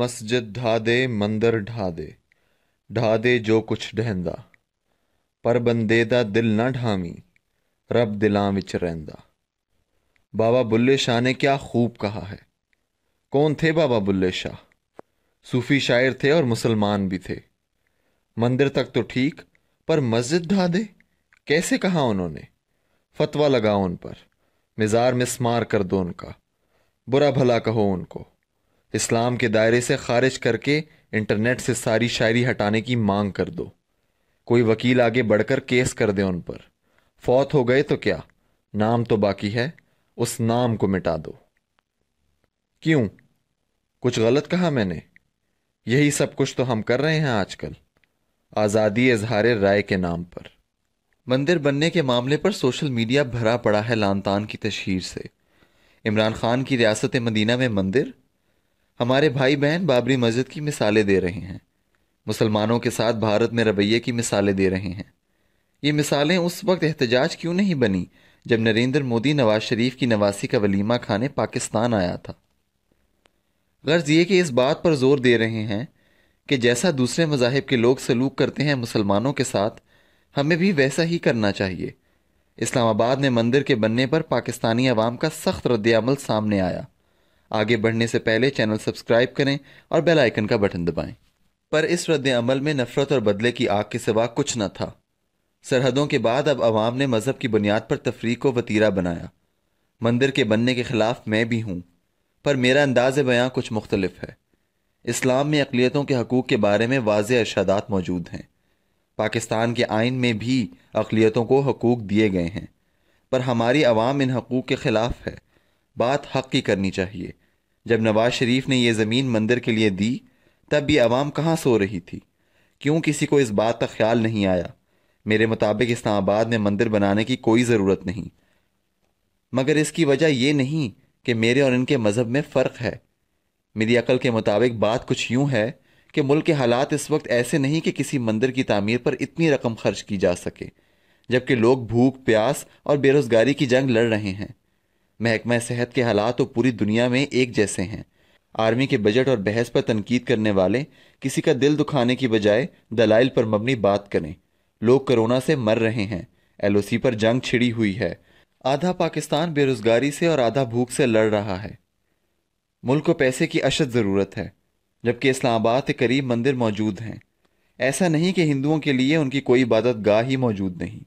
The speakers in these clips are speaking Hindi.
मस्जिद ढा दे मंदिर ढा दे ढा दे जो कुछ ढहंदा पर बंदे दा दिल ना ढामी रब दिलां विच रहंदा बाबा बुल्ले शाह ने क्या खूब कहा है कौन थे बाबा बुल्ले शाह सूफी शायर थे और मुसलमान भी थे मंदिर तक तो ठीक पर मस्जिद ढा दे कैसे कहा उन्होंने फतवा लगाओ उन पर मिजार मिसमार कर दो उनका बुरा भला कहो उनको इस्लाम के दायरे से खारिज करके इंटरनेट से सारी शायरी हटाने की मांग कर दो कोई वकील आगे बढ़कर केस कर दे उन पर फौत हो गए तो क्या नाम तो बाकी है उस नाम को मिटा दो क्यों कुछ गलत कहा मैंने यही सब कुछ तो हम कर रहे हैं आजकल आज़ादी इजहार राय के नाम पर मंदिर बनने के मामले पर सोशल मीडिया भरा पड़ा है लानतान की तशहर से इमरान खान की रियासत मदीना में मंदिर हमारे भाई बहन बाबरी मस्जिद की मिसालें दे रहे हैं मुसलमानों के साथ भारत में रवैये की मिसालें दे रहे हैं ये मिसालें उस वक्त एहतजाज क्यों नहीं बनी जब नरेंद्र मोदी नवाज शरीफ की नवासी का वलीमा खाने पाकिस्तान आया था गर्ज ये कि इस बात पर जोर दे रहे हैं कि जैसा दूसरे मजाहब के लोग सलूक करते हैं मुसलमानों के साथ हमें भी वैसा ही करना चाहिए इस्लामाबाद में मंदिर के बनने पर पाकिस्तानी अवाम का सख्त रद्दमल सामने आया आगे बढ़ने से पहले चैनल सब्सक्राइब करें और बेल आइकन का बटन दबाएं। पर इस रद्द अमल में नफरत और बदले की आग के सिवा कुछ न था सरहदों के बाद अब आवाम ने मज़हब की बुनियाद पर तफरी को वतीरा बनाया मंदिर के बनने के ख़िलाफ़ मैं भी हूँ पर मेरा अंदाज़ बयाँ कुछ मुख्तलफ है इस्लाम में अकलीतों के हकूक़ के बारे में वाज अरशादात मौजूद हैं पाकिस्तान के आइन में भी अकलीतों को हकूक़ दिए गए हैं पर हमारी आवाम इन हकूक़ के ख़िलाफ़ है बात हक़ की करनी चाहिए जब नवाज शरीफ ने यह ज़मीन मंदिर के लिए दी तब भी आवाम कहाँ सो रही थी क्यों किसी को इस बात का ख्याल नहीं आया मेरे मुताबिक इस्लामाबाद में मंदिर बनाने की कोई ज़रूरत नहीं मगर इसकी वजह यह नहीं कि मेरे और इनके मज़हब में फ़र्क है मेरी अकल के मुताबिक बात कुछ यूं है कि मुल्क के हालात इस वक्त ऐसे नहीं कि किसी मंदिर की तामीर पर इतनी रकम खर्च की जा सके जबकि लोग भूख प्यास और बेरोज़गारी की जंग लड़ रहे हैं महकमा सेहत के हालात तो पूरी दुनिया में एक जैसे हैं आर्मी के बजट और बहस पर तनकीद करने वाले किसी का दिल दुखाने की बजाय दलाइल पर मबनी बात करें लोग कोरोना से मर रहे हैं एलओसी पर जंग छिड़ी हुई है आधा पाकिस्तान बेरोजगारी से और आधा भूख से लड़ रहा है मुल्क को पैसे की अशद ज़रूरत है जबकि इस्लामाबाद के करीब मंदिर मौजूद हैं ऐसा नहीं कि हिंदुओं के लिए उनकी कोई इबादत गाह ही मौजूद नहीं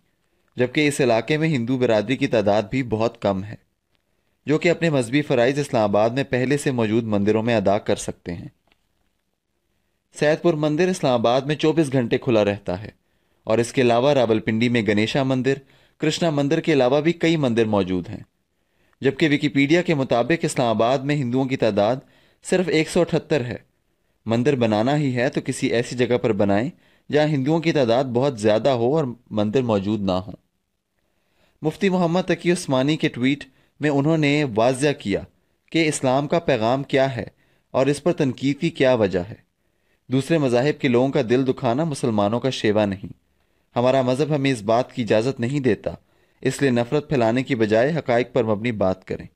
जबकि इस इलाके में हिंदू बरदरी की तादाद भी बहुत कम है जो कि अपने मजहबी फराइज इस्लामाबाद में पहले से मौजूद मंदिरों में अदा कर सकते हैं सैदपुर मंदिर इस्लामाबाद में 24 घंटे खुला रहता है और इसके अलावा रावलपिंडी में गणेशा मंदिर कृष्णा मंदिर के अलावा भी कई मंदिर मौजूद हैं जबकि विकीपीडिया के मुताबिक इस्लामाबाद में हिंदुओं की तादाद सिर्फ एक है मंदिर बनाना ही है तो किसी ऐसी जगह पर बनाएं जहां हिंदुओं की तादाद बहुत ज़्यादा हो और मंदिर मौजूद ना हो मुफ्ती मोहम्मद तकी उस्मानी के ट्वीट में उन्होंने वाजह किया कि इस्लाम का पैगाम क्या है और इस पर तनकीद की क्या वजह है दूसरे मजाहब के लोगों का दिल दुखाना मुसलमानों का शेवा नहीं हमारा मज़हब हमें इस बात की इजाज़त नहीं देता इसलिए नफ़रत फैलाने की बजाय हक़ पर मबनी बात करें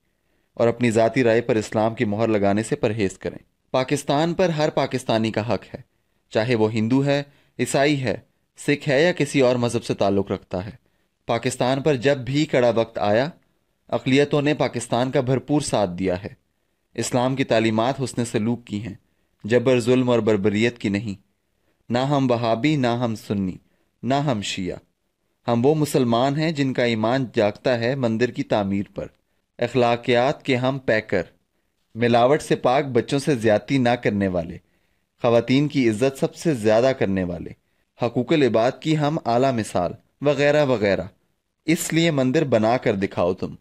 और अपनी ज़ाती राय पर इस्लाम की मोहर लगाने से परहेज़ करें पाकिस्तान पर हर पाकिस्तानी का हक है चाहे वो हिंदू है ईसाई है सिख है या किसी और मज़हब से ताल्लुक़ रखता है पाकिस्तान पर जब भी कड़ा वक्त आया अकलीतों ने पाकिस्तान का भरपूर साथ दिया है इस्लाम की तालीमत हसन सलूक की हैं जबर जुल्म और बरबरीत की नहीं ना हम बहाबी ना हम सुन्नी ना हम शिया हम वो मुसलमान हैं जिनका ईमान जागता है मंदिर की तामीर पर अखलाकियात के हम पैकर मिलावट से पाक बच्चों से ज्यादा ना करने वाले खातन की इज्जत सबसे ज़्यादा करने वाले हकूक लिबाद की हम आला मिसाल वगैरह वगैरह इसलिए मंदिर बना कर दिखाओ तुम